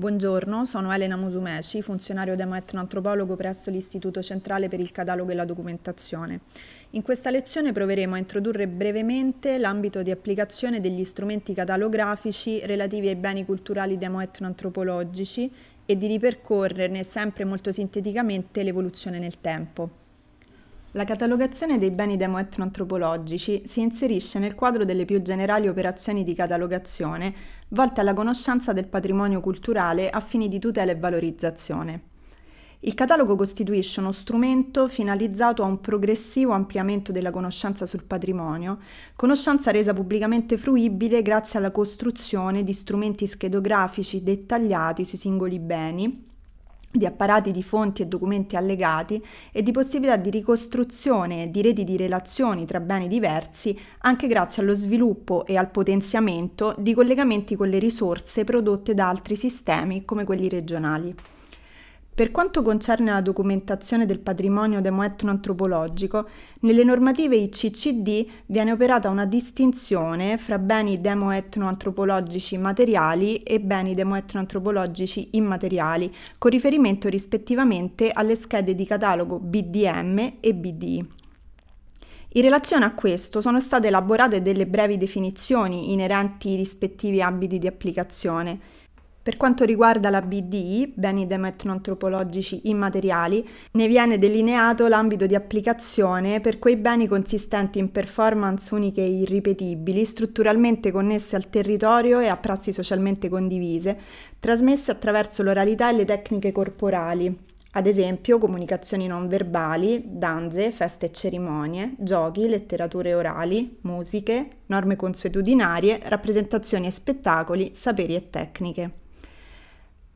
Buongiorno, sono Elena Musumeci, funzionario demoetnoantropologo presso l'Istituto Centrale per il Catalogo e la Documentazione. In questa lezione proveremo a introdurre brevemente l'ambito di applicazione degli strumenti catalografici relativi ai beni culturali demoetnoantropologici e di ripercorrerne sempre molto sinteticamente l'evoluzione nel tempo. La catalogazione dei beni demoetnoantropologici si inserisce nel quadro delle più generali operazioni di catalogazione volte alla conoscenza del patrimonio culturale a fini di tutela e valorizzazione. Il catalogo costituisce uno strumento finalizzato a un progressivo ampliamento della conoscenza sul patrimonio, conoscenza resa pubblicamente fruibile grazie alla costruzione di strumenti schedografici dettagliati sui singoli beni, di apparati di fonti e documenti allegati e di possibilità di ricostruzione di reti di relazioni tra beni diversi anche grazie allo sviluppo e al potenziamento di collegamenti con le risorse prodotte da altri sistemi come quelli regionali. Per quanto concerne la documentazione del patrimonio demoetnoantropologico, nelle normative ICCD viene operata una distinzione fra beni demoetnoantropologici materiali e beni demoetnoantropologici immateriali, con riferimento rispettivamente alle schede di catalogo BDM e BD. In relazione a questo sono state elaborate delle brevi definizioni inerenti ai rispettivi ambiti di applicazione. Per quanto riguarda la BD, beni demetnoantropologici immateriali, ne viene delineato l'ambito di applicazione per quei beni consistenti in performance uniche e irripetibili, strutturalmente connesse al territorio e a prassi socialmente condivise, trasmesse attraverso l'oralità e le tecniche corporali, ad esempio comunicazioni non verbali, danze, feste e cerimonie, giochi, letterature orali, musiche, norme consuetudinarie, rappresentazioni e spettacoli, saperi e tecniche.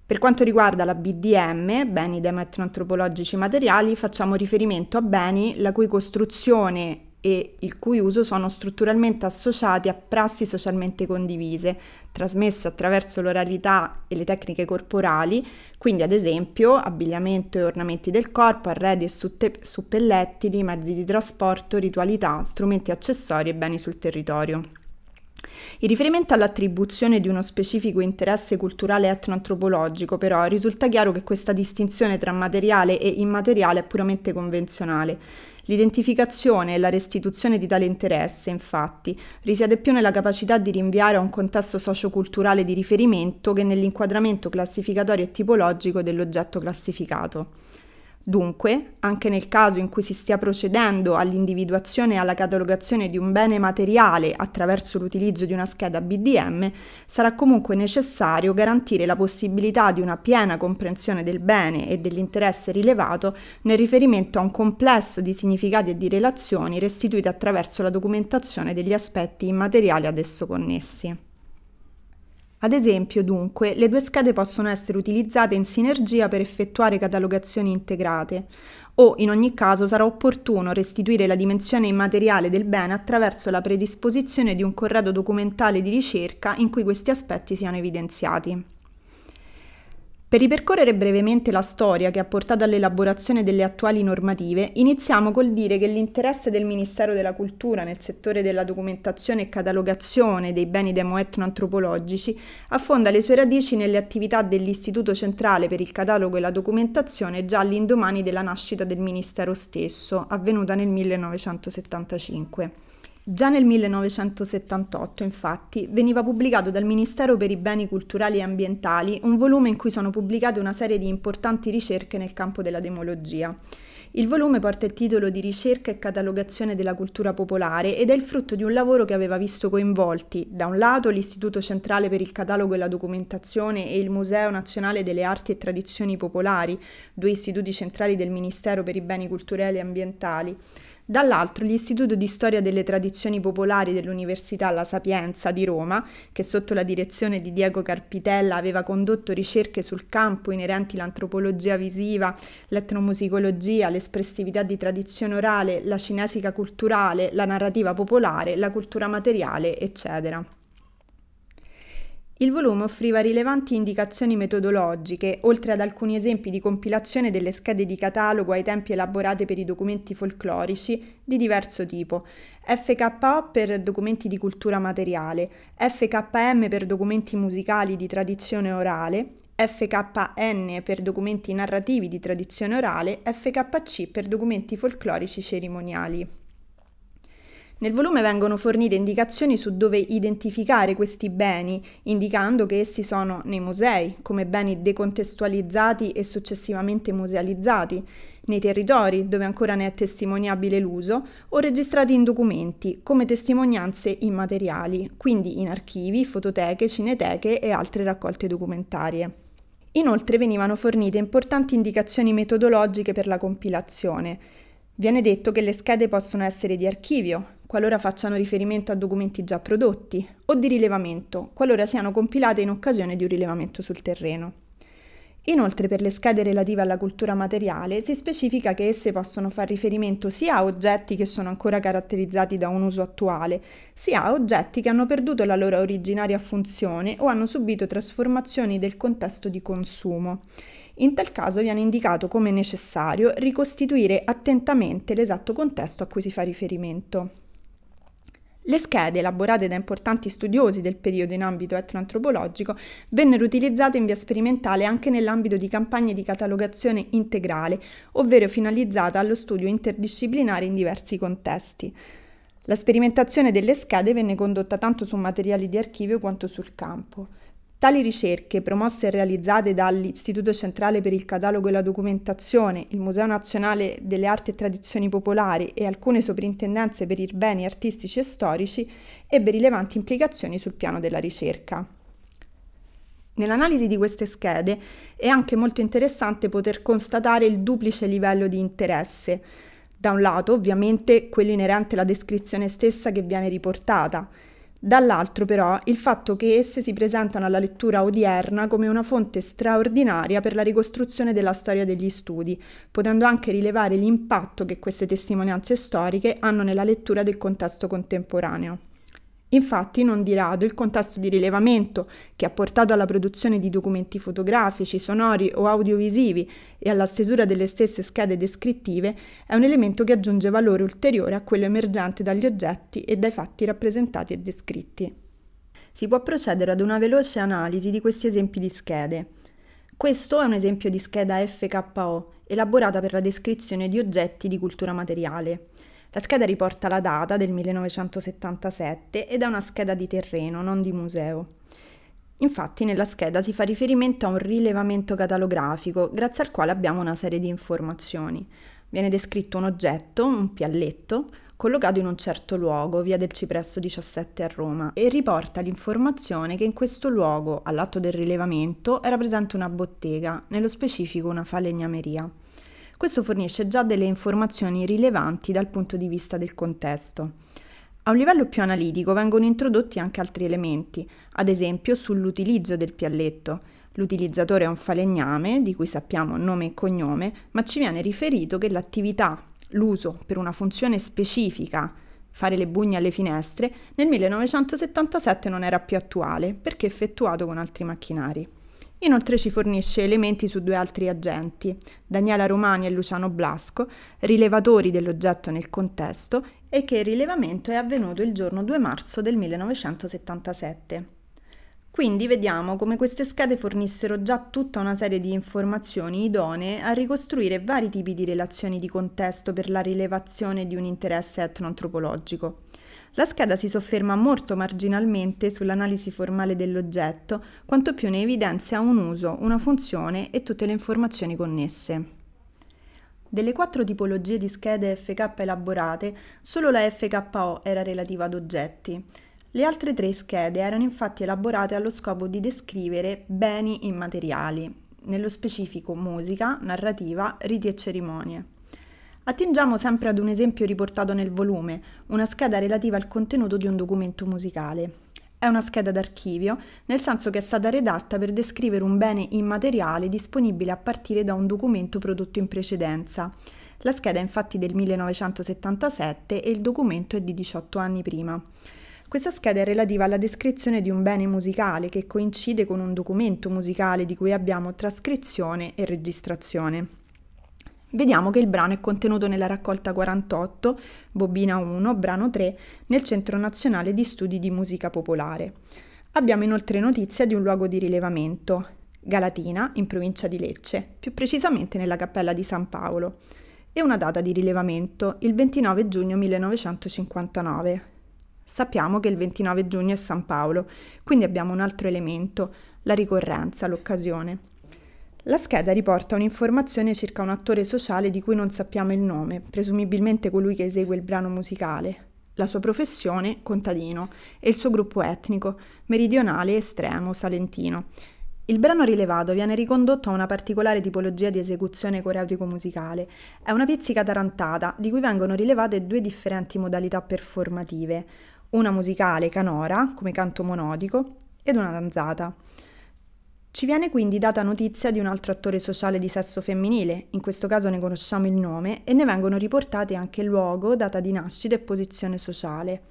Per quanto riguarda la BDM, beni demetroantropologici materiali, facciamo riferimento a beni la cui costruzione e il cui uso sono strutturalmente associati a prassi socialmente condivise, trasmesse attraverso l'oralità e le tecniche corporali, quindi ad esempio abbigliamento e ornamenti del corpo, arredi e suppellettili, mezzi di trasporto, ritualità, strumenti accessori e beni sul territorio. Il riferimento all'attribuzione di uno specifico interesse culturale etnoantropologico, però, risulta chiaro che questa distinzione tra materiale e immateriale è puramente convenzionale. L'identificazione e la restituzione di tale interesse, infatti, risiede più nella capacità di rinviare a un contesto socioculturale di riferimento che nell'inquadramento classificatorio e tipologico dell'oggetto classificato. Dunque, anche nel caso in cui si stia procedendo all'individuazione e alla catalogazione di un bene materiale attraverso l'utilizzo di una scheda BDM, sarà comunque necessario garantire la possibilità di una piena comprensione del bene e dell'interesse rilevato nel riferimento a un complesso di significati e di relazioni restituite attraverso la documentazione degli aspetti immateriali ad esso connessi. Ad esempio, dunque, le due schede possono essere utilizzate in sinergia per effettuare catalogazioni integrate o, in ogni caso, sarà opportuno restituire la dimensione immateriale del bene attraverso la predisposizione di un corredo documentale di ricerca in cui questi aspetti siano evidenziati. Per ripercorrere brevemente la storia che ha portato all'elaborazione delle attuali normative, iniziamo col dire che l'interesse del Ministero della Cultura nel settore della documentazione e catalogazione dei beni demoetnoantropologici affonda le sue radici nelle attività dell'Istituto Centrale per il Catalogo e la Documentazione già all'indomani della nascita del Ministero stesso, avvenuta nel 1975. Già nel 1978, infatti, veniva pubblicato dal Ministero per i Beni Culturali e Ambientali un volume in cui sono pubblicate una serie di importanti ricerche nel campo della demologia. Il volume porta il titolo di Ricerca e catalogazione della cultura popolare ed è il frutto di un lavoro che aveva visto coinvolti, da un lato, l'Istituto Centrale per il Catalogo e la Documentazione e il Museo Nazionale delle Arti e Tradizioni Popolari, due istituti centrali del Ministero per i Beni Culturali e Ambientali, Dall'altro l'Istituto di Storia delle Tradizioni Popolari dell'Università La Sapienza di Roma, che sotto la direzione di Diego Carpitella aveva condotto ricerche sul campo inerenti l'antropologia visiva, l'etnomusicologia, l'espressività di tradizione orale, la cinesica culturale, la narrativa popolare, la cultura materiale, eccetera. Il volume offriva rilevanti indicazioni metodologiche, oltre ad alcuni esempi di compilazione delle schede di catalogo ai tempi elaborate per i documenti folclorici di diverso tipo, FKO per documenti di cultura materiale, FKM per documenti musicali di tradizione orale, FKN per documenti narrativi di tradizione orale, FKC per documenti folclorici cerimoniali. Nel volume vengono fornite indicazioni su dove identificare questi beni, indicando che essi sono nei musei, come beni decontestualizzati e successivamente musealizzati, nei territori dove ancora ne è testimoniabile l'uso, o registrati in documenti, come testimonianze immateriali, quindi in archivi, fototeche, cineteche e altre raccolte documentarie. Inoltre venivano fornite importanti indicazioni metodologiche per la compilazione, Viene detto che le schede possono essere di archivio, qualora facciano riferimento a documenti già prodotti, o di rilevamento, qualora siano compilate in occasione di un rilevamento sul terreno. Inoltre per le schede relative alla cultura materiale si specifica che esse possono far riferimento sia a oggetti che sono ancora caratterizzati da un uso attuale, sia a oggetti che hanno perduto la loro originaria funzione o hanno subito trasformazioni del contesto di consumo in tal caso viene indicato come necessario ricostituire attentamente l'esatto contesto a cui si fa riferimento. Le schede elaborate da importanti studiosi del periodo in ambito etnoantropologico vennero utilizzate in via sperimentale anche nell'ambito di campagne di catalogazione integrale, ovvero finalizzata allo studio interdisciplinare in diversi contesti. La sperimentazione delle schede venne condotta tanto su materiali di archivio quanto sul campo. Tali ricerche, promosse e realizzate dall'Istituto Centrale per il Catalogo e la Documentazione, il Museo Nazionale delle Arti e Tradizioni Popolari e alcune soprintendenze per i beni artistici e storici, ebbe rilevanti implicazioni sul piano della ricerca. Nell'analisi di queste schede è anche molto interessante poter constatare il duplice livello di interesse. Da un lato, ovviamente, quello inerente alla descrizione stessa che viene riportata, dall'altro però il fatto che esse si presentano alla lettura odierna come una fonte straordinaria per la ricostruzione della storia degli studi, potendo anche rilevare l'impatto che queste testimonianze storiche hanno nella lettura del contesto contemporaneo. Infatti, non di rado, il contesto di rilevamento che ha portato alla produzione di documenti fotografici, sonori o audiovisivi e alla stesura delle stesse schede descrittive è un elemento che aggiunge valore ulteriore a quello emergente dagli oggetti e dai fatti rappresentati e descritti. Si può procedere ad una veloce analisi di questi esempi di schede. Questo è un esempio di scheda FKO, elaborata per la descrizione di oggetti di cultura materiale. La scheda riporta la data del 1977 ed è una scheda di terreno, non di museo. Infatti nella scheda si fa riferimento a un rilevamento catalografico grazie al quale abbiamo una serie di informazioni. Viene descritto un oggetto, un pialletto, collocato in un certo luogo, via del Cipresso 17 a Roma, e riporta l'informazione che in questo luogo, all'atto del rilevamento, era presente una bottega, nello specifico una falegnameria. Questo fornisce già delle informazioni rilevanti dal punto di vista del contesto. A un livello più analitico vengono introdotti anche altri elementi, ad esempio sull'utilizzo del pialletto. L'utilizzatore è un falegname, di cui sappiamo nome e cognome, ma ci viene riferito che l'attività, l'uso per una funzione specifica fare le bugne alle finestre, nel 1977 non era più attuale perché effettuato con altri macchinari. Inoltre ci fornisce elementi su due altri agenti, Daniela Romani e Luciano Blasco, rilevatori dell'oggetto nel contesto e che il rilevamento è avvenuto il giorno 2 marzo del 1977. Quindi vediamo come queste schede fornissero già tutta una serie di informazioni idonee a ricostruire vari tipi di relazioni di contesto per la rilevazione di un interesse etnoantropologico. La scheda si sofferma molto marginalmente sull'analisi formale dell'oggetto, quanto più ne evidenzia un uso, una funzione e tutte le informazioni connesse. Delle quattro tipologie di schede FK elaborate, solo la FKO era relativa ad oggetti. Le altre tre schede erano infatti elaborate allo scopo di descrivere beni immateriali, nello specifico musica, narrativa, riti e cerimonie. Attingiamo sempre ad un esempio riportato nel volume, una scheda relativa al contenuto di un documento musicale. È una scheda d'archivio, nel senso che è stata redatta per descrivere un bene immateriale disponibile a partire da un documento prodotto in precedenza. La scheda è infatti del 1977 e il documento è di 18 anni prima. Questa scheda è relativa alla descrizione di un bene musicale che coincide con un documento musicale di cui abbiamo trascrizione e registrazione. Vediamo che il brano è contenuto nella raccolta 48, Bobina 1, brano 3, nel Centro Nazionale di Studi di Musica Popolare. Abbiamo inoltre notizia di un luogo di rilevamento, Galatina, in provincia di Lecce, più precisamente nella cappella di San Paolo, e una data di rilevamento, il 29 giugno 1959. Sappiamo che il 29 giugno è San Paolo, quindi abbiamo un altro elemento, la ricorrenza, l'occasione. La scheda riporta un'informazione circa un attore sociale di cui non sappiamo il nome, presumibilmente colui che esegue il brano musicale, la sua professione, contadino, e il suo gruppo etnico, meridionale, estremo, salentino. Il brano rilevato viene ricondotto a una particolare tipologia di esecuzione coreutico-musicale. È una pizzica tarantata, di cui vengono rilevate due differenti modalità performative, una musicale canora, come canto monodico, ed una danzata. Ci viene quindi data notizia di un altro attore sociale di sesso femminile, in questo caso ne conosciamo il nome, e ne vengono riportate anche luogo, data di nascita e posizione sociale.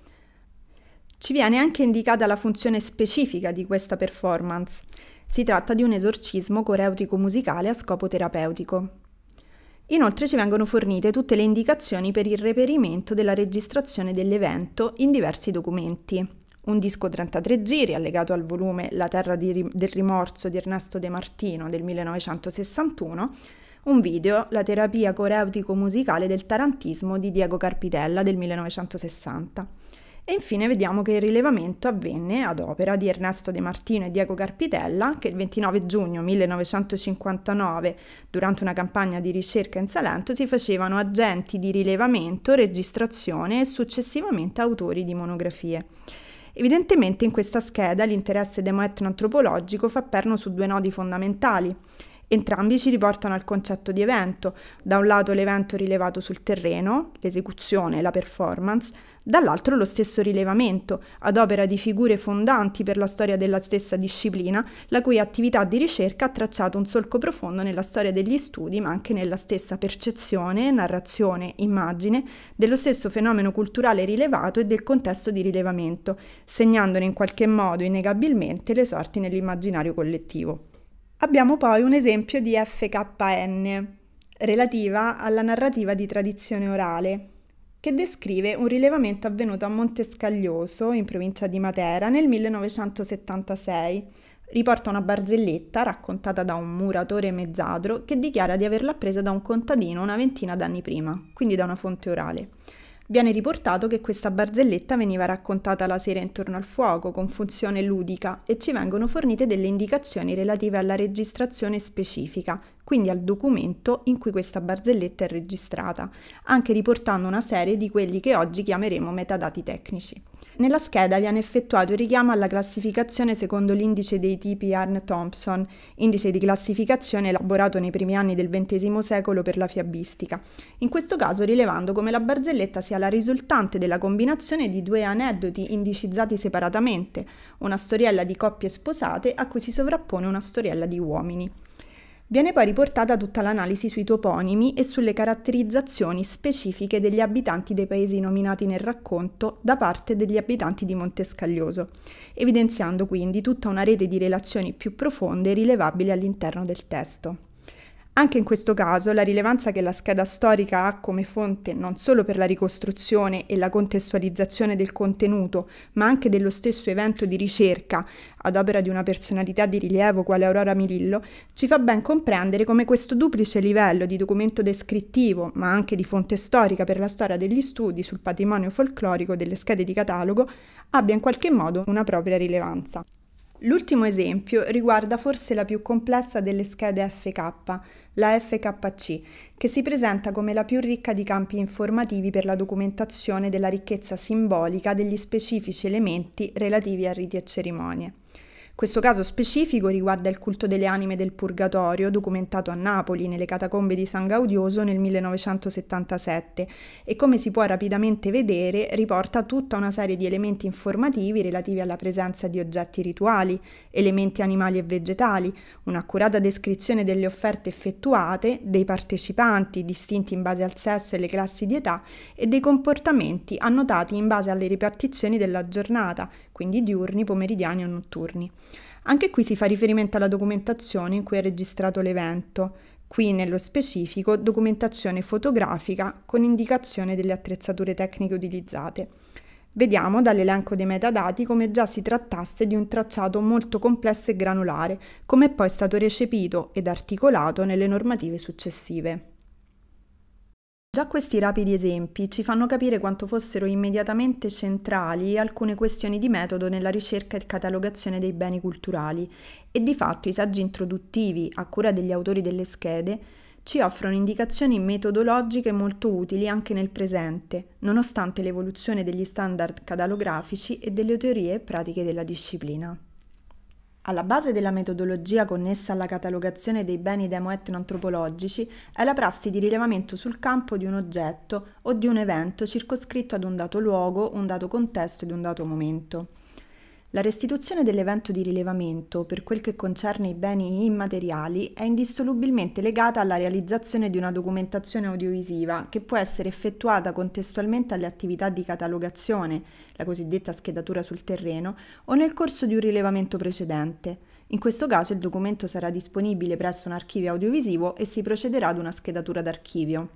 Ci viene anche indicata la funzione specifica di questa performance. Si tratta di un esorcismo coreutico musicale a scopo terapeutico. Inoltre ci vengono fornite tutte le indicazioni per il reperimento della registrazione dell'evento in diversi documenti un disco 33 giri allegato al volume La terra di, del rimorso di Ernesto De Martino del 1961, un video La terapia coreutico-musicale del tarantismo di Diego Carpitella del 1960. E infine vediamo che il rilevamento avvenne ad opera di Ernesto De Martino e Diego Carpitella, che il 29 giugno 1959, durante una campagna di ricerca in Salento, si facevano agenti di rilevamento, registrazione e successivamente autori di monografie. Evidentemente in questa scheda l'interesse demoetno antropologico fa perno su due nodi fondamentali. Entrambi ci riportano al concetto di evento, da un lato l'evento rilevato sul terreno, l'esecuzione, la performance, dall'altro lo stesso rilevamento, ad opera di figure fondanti per la storia della stessa disciplina, la cui attività di ricerca ha tracciato un solco profondo nella storia degli studi, ma anche nella stessa percezione, narrazione, immagine dello stesso fenomeno culturale rilevato e del contesto di rilevamento, segnandone in qualche modo innegabilmente le sorti nell'immaginario collettivo. Abbiamo poi un esempio di FKN relativa alla narrativa di tradizione orale, che descrive un rilevamento avvenuto a Montescaglioso, in provincia di Matera, nel 1976. Riporta una barzelletta raccontata da un muratore mezzadro che dichiara di averla presa da un contadino una ventina d'anni prima, quindi da una fonte orale. Viene riportato che questa barzelletta veniva raccontata la sera intorno al fuoco, con funzione ludica, e ci vengono fornite delle indicazioni relative alla registrazione specifica, quindi al documento in cui questa barzelletta è registrata, anche riportando una serie di quelli che oggi chiameremo metadati tecnici. Nella scheda viene effettuato il richiamo alla classificazione secondo l'indice dei tipi Arne-Thompson, indice di classificazione elaborato nei primi anni del XX secolo per la fiabistica, in questo caso rilevando come la barzelletta sia la risultante della combinazione di due aneddoti indicizzati separatamente, una storiella di coppie sposate a cui si sovrappone una storiella di uomini. Viene poi riportata tutta l'analisi sui toponimi e sulle caratterizzazioni specifiche degli abitanti dei paesi nominati nel racconto da parte degli abitanti di Montescaglioso, evidenziando quindi tutta una rete di relazioni più profonde rilevabili all'interno del testo. Anche in questo caso la rilevanza che la scheda storica ha come fonte non solo per la ricostruzione e la contestualizzazione del contenuto, ma anche dello stesso evento di ricerca ad opera di una personalità di rilievo quale Aurora Mirillo, ci fa ben comprendere come questo duplice livello di documento descrittivo, ma anche di fonte storica per la storia degli studi sul patrimonio folclorico delle schede di catalogo, abbia in qualche modo una propria rilevanza. L'ultimo esempio riguarda forse la più complessa delle schede FK, la FKC, che si presenta come la più ricca di campi informativi per la documentazione della ricchezza simbolica degli specifici elementi relativi a riti e cerimonie. Questo caso specifico riguarda il culto delle anime del Purgatorio, documentato a Napoli nelle catacombe di San Gaudioso nel 1977 e come si può rapidamente vedere riporta tutta una serie di elementi informativi relativi alla presenza di oggetti rituali, elementi animali e vegetali, un'accurata descrizione delle offerte effettuate, dei partecipanti distinti in base al sesso e le classi di età e dei comportamenti annotati in base alle ripartizioni della giornata, quindi diurni, pomeridiani o notturni. Anche qui si fa riferimento alla documentazione in cui è registrato l'evento, qui nello specifico documentazione fotografica con indicazione delle attrezzature tecniche utilizzate. Vediamo dall'elenco dei metadati come già si trattasse di un tracciato molto complesso e granulare, come poi è stato recepito ed articolato nelle normative successive. Già questi rapidi esempi ci fanno capire quanto fossero immediatamente centrali alcune questioni di metodo nella ricerca e catalogazione dei beni culturali e di fatto i saggi introduttivi a cura degli autori delle schede ci offrono indicazioni metodologiche molto utili anche nel presente, nonostante l'evoluzione degli standard catalografici e delle teorie e pratiche della disciplina. Alla base della metodologia connessa alla catalogazione dei beni demoetnoantropologici è la prassi di rilevamento sul campo di un oggetto o di un evento circoscritto ad un dato luogo, un dato contesto ed un dato momento. La restituzione dell'evento di rilevamento per quel che concerne i beni immateriali è indissolubilmente legata alla realizzazione di una documentazione audiovisiva che può essere effettuata contestualmente alle attività di catalogazione, la cosiddetta schedatura sul terreno, o nel corso di un rilevamento precedente. In questo caso il documento sarà disponibile presso un archivio audiovisivo e si procederà ad una schedatura d'archivio.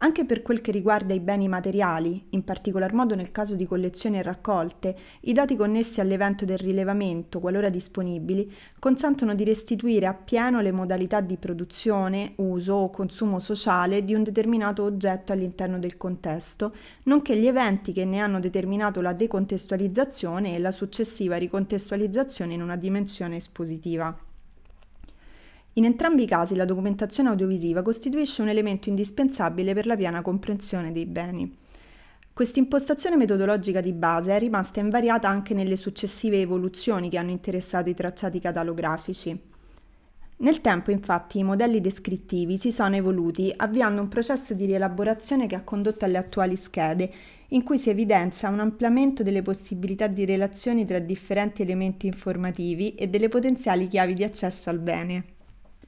Anche per quel che riguarda i beni materiali, in particolar modo nel caso di collezioni e raccolte, i dati connessi all'evento del rilevamento, qualora disponibili, consentono di restituire appieno le modalità di produzione, uso o consumo sociale di un determinato oggetto all'interno del contesto, nonché gli eventi che ne hanno determinato la decontestualizzazione e la successiva ricontestualizzazione in una dimensione espositiva. In entrambi i casi la documentazione audiovisiva costituisce un elemento indispensabile per la piena comprensione dei beni. Quest'impostazione metodologica di base è rimasta invariata anche nelle successive evoluzioni che hanno interessato i tracciati catalografici. Nel tempo, infatti, i modelli descrittivi si sono evoluti, avviando un processo di rielaborazione che ha condotto alle attuali schede, in cui si evidenzia un ampliamento delle possibilità di relazioni tra differenti elementi informativi e delle potenziali chiavi di accesso al bene.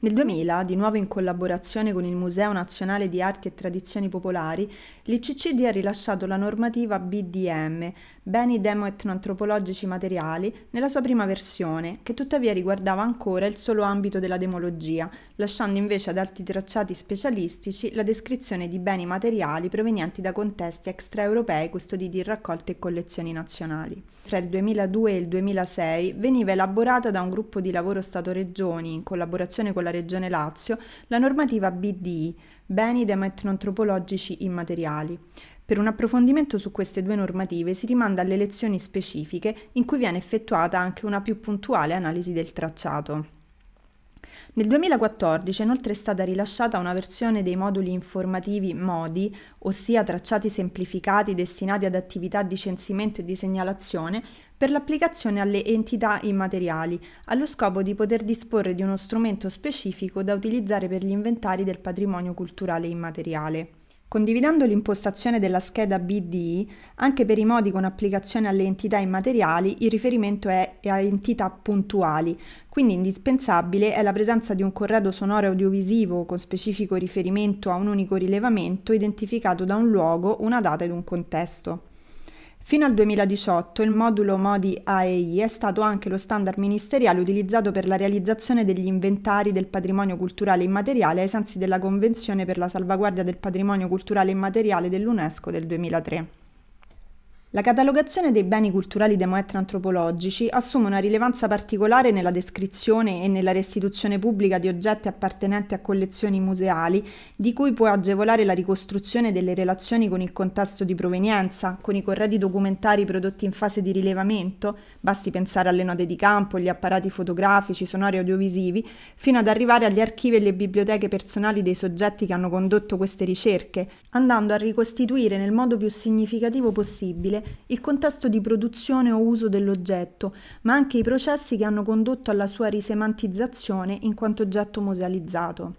Nel 2000, di nuovo in collaborazione con il Museo Nazionale di Arti e Tradizioni Popolari, l'ICCD ha rilasciato la normativa BDM, beni demoetnoantropologici materiali nella sua prima versione, che tuttavia riguardava ancora il solo ambito della demologia, lasciando invece ad altri tracciati specialistici la descrizione di beni materiali provenienti da contesti extraeuropei custoditi in raccolte e collezioni nazionali. Tra il 2002 e il 2006 veniva elaborata da un gruppo di lavoro Stato-Regioni in collaborazione con la Regione Lazio la normativa BDI, beni demoetnoantropologici immateriali per un approfondimento su queste due normative si rimanda alle lezioni specifiche in cui viene effettuata anche una più puntuale analisi del tracciato. Nel 2014 inoltre è stata rilasciata una versione dei moduli informativi MODI, ossia tracciati semplificati destinati ad attività di censimento e di segnalazione, per l'applicazione alle entità immateriali, allo scopo di poter disporre di uno strumento specifico da utilizzare per gli inventari del patrimonio culturale immateriale. Condividendo l'impostazione della scheda BD, anche per i modi con applicazione alle entità immateriali, il riferimento è a entità puntuali, quindi indispensabile è la presenza di un corredo sonoro audiovisivo con specifico riferimento a un unico rilevamento identificato da un luogo, una data ed un contesto. Fino al 2018 il modulo Modi AEI è stato anche lo standard ministeriale utilizzato per la realizzazione degli inventari del patrimonio culturale immateriale ai sensi della Convenzione per la salvaguardia del patrimonio culturale immateriale dell'UNESCO del 2003. La catalogazione dei beni culturali dei antropologici assume una rilevanza particolare nella descrizione e nella restituzione pubblica di oggetti appartenenti a collezioni museali, di cui può agevolare la ricostruzione delle relazioni con il contesto di provenienza, con i corredi documentari prodotti in fase di rilevamento, basti pensare alle note di campo, gli apparati fotografici, sonori e audiovisivi, fino ad arrivare agli archivi e alle biblioteche personali dei soggetti che hanno condotto queste ricerche, andando a ricostituire nel modo più significativo possibile materiale, il contesto di produzione o uso dell'oggetto, ma anche i processi che hanno condotto alla sua risemantizzazione in quanto oggetto musealizzato.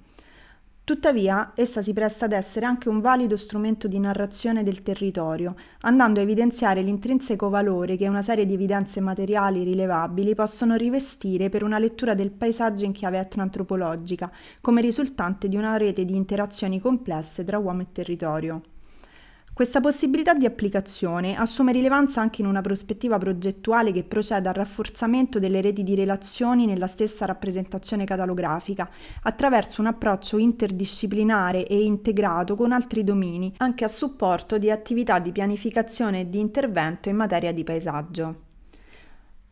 Tuttavia, essa si presta ad essere anche un valido strumento di narrazione del territorio, andando a evidenziare l'intrinseco valore che una serie di evidenze materiali rilevabili possono rivestire per una lettura del paesaggio in chiave etnoantropologica, come risultante di una rete di interazioni complesse tra uomo e territorio. Questa possibilità di applicazione assume rilevanza anche in una prospettiva progettuale che procede al rafforzamento delle reti di relazioni nella stessa rappresentazione catalografica, attraverso un approccio interdisciplinare e integrato con altri domini, anche a supporto di attività di pianificazione e di intervento in materia di paesaggio.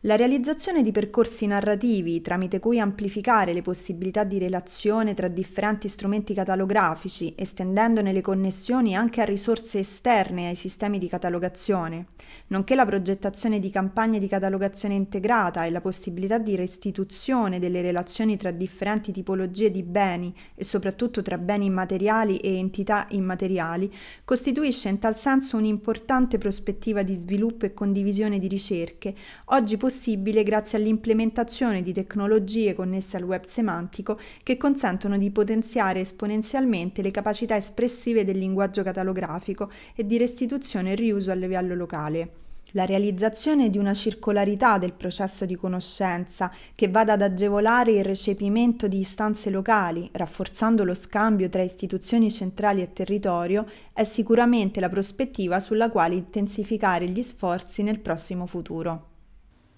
La realizzazione di percorsi narrativi tramite cui amplificare le possibilità di relazione tra differenti strumenti catalografici, estendendone le connessioni anche a risorse esterne ai sistemi di catalogazione, nonché la progettazione di campagne di catalogazione integrata e la possibilità di restituzione delle relazioni tra differenti tipologie di beni e soprattutto tra beni immateriali e entità immateriali, costituisce in tal senso un'importante prospettiva di sviluppo e condivisione di ricerche, oggi possibile possibile grazie all'implementazione di tecnologie connesse al web semantico che consentono di potenziare esponenzialmente le capacità espressive del linguaggio catalografico e di restituzione e riuso a livello locale. La realizzazione di una circolarità del processo di conoscenza che vada ad agevolare il recepimento di istanze locali, rafforzando lo scambio tra istituzioni centrali e territorio, è sicuramente la prospettiva sulla quale intensificare gli sforzi nel prossimo futuro.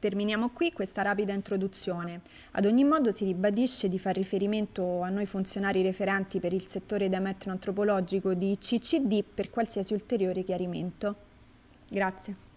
Terminiamo qui questa rapida introduzione. Ad ogni modo si ribadisce di far riferimento a noi funzionari referenti per il settore demetro antropologico di CCD per qualsiasi ulteriore chiarimento. Grazie.